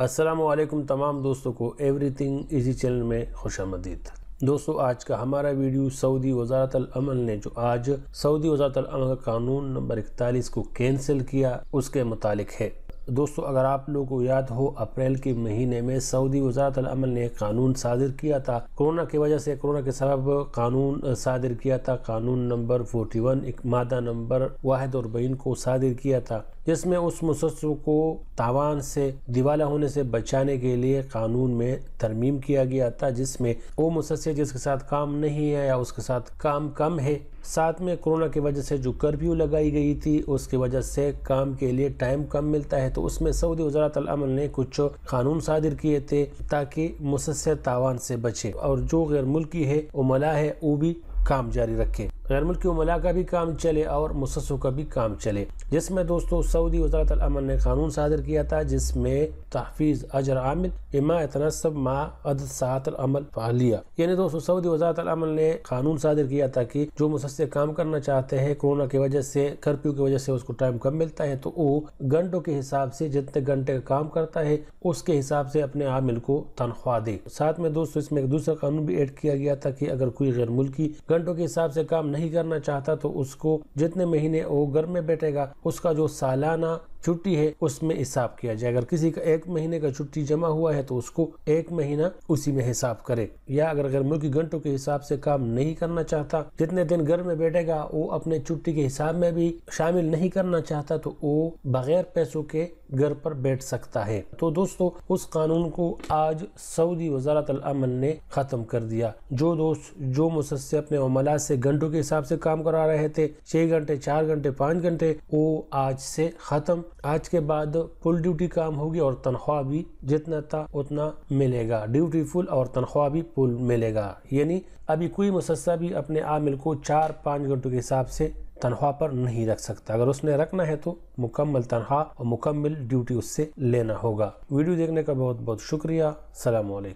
असलम तमाम दोस्तों को एवरीथिंग इजी चैनल में खुश आमदीद दोस्तों आज का हमारा वीडियो सऊदी वजारत अमल ने जो आज सऊदी वजारत अमल का कानून नंबर इकतालीस को कैंसिल किया उसके मुतालिक है दोस्तों अगर आप लोगों को याद हो अप्रैल के महीने में सऊदी वजारत अमल ने कानून शादिर किया था कोरोना की वजह से कोरोना के सब कानून सादिर किया था कानून नंबर फोर्टी वन एक मादा नंबर वाहिद और बहन को सादिर किया था जिसमें उस मुसस्सों को तावान से दिवाला होने से बचाने के लिए कानून में तरमीम किया गया था जिसमें वो मुसस्से जिसके साथ काम नहीं है या उसके साथ काम कम है साथ में कोरोना की वजह से जो कर्फ्यू लगाई गई थी उसकी वजह से काम के लिए टाइम कम मिलता है तो उसमें सऊदी वजारत अमल ने कुछ कानून सादिर किए थे ताकि मुसस्से तावान से बचे और जो गैर मुल्की है उमला है वो भी काम जारी रखे गैर मुल्की उमला का भी काम चले और मुसस्सों का भी काम चले जिसमें दोस्तों सऊदी वजारत अमन ने कानून सादर किया था जिसमें तहफीज अजर आमिल इमा तनसब मा अदद सात अमल फालिया यानी दोस्तों सऊदी वजारत अमन ने कानून सादर किया था कि जो मुसस्से काम करना चाहते हैं कोरोना की वजह से कर्फ्यू की वजह से उसको टाइम कम मिलता है तो वो घंटों के हिसाब से जितने घंटे का काम करता है उसके हिसाब से अपने आमिल को तनख्वाह दे साथ में दोस्तों इसमें एक दूसरा कानून भी एड किया गया था कि अगर कोई गैर मुल्की घंटों के हिसाब से काम नहीं नहीं करना चाहता तो उसको जितने महीने वो घर में बैठेगा उसका जो सालाना छुट्टी है उसमें हिसाब किया जाए अगर किसी का एक महीने का छुट्टी जमा हुआ है तो उसको एक महीना उसी में हिसाब करे या अगर अगर मुल्की घंटों के हिसाब से काम नहीं करना चाहता जितने दिन घर में बैठेगा वो अपने छुट्टी के हिसाब में भी शामिल नहीं करना चाहता तो वो बगैर पैसों के घर पर बैठ सकता है तो दोस्तों उस कानून को आज सऊदी वजारत अमन ने खत्म कर दिया जो दोस्त जो मुसस्से अपने अमला से घंटों के हिसाब से काम करा रहे थे छह घंटे चार घंटे पाँच घंटे वो आज से खत्म आज के बाद फुल ड्यूटी काम होगी और तनख्वाह भी जितना था उतना मिलेगा ड्यूटी फुल और तनख्वाह भी फुल मिलेगा यानी अभी कोई मुसस्सा भी अपने आमिल को चार पाँच घंटों के हिसाब से तनख्वाह पर नहीं रख सकता अगर उसने रखना है तो मुकम्मल तनख्वाह और मुकम्मल ड्यूटी उससे लेना होगा वीडियो देखने का बहुत बहुत शुक्रिया सलामकुम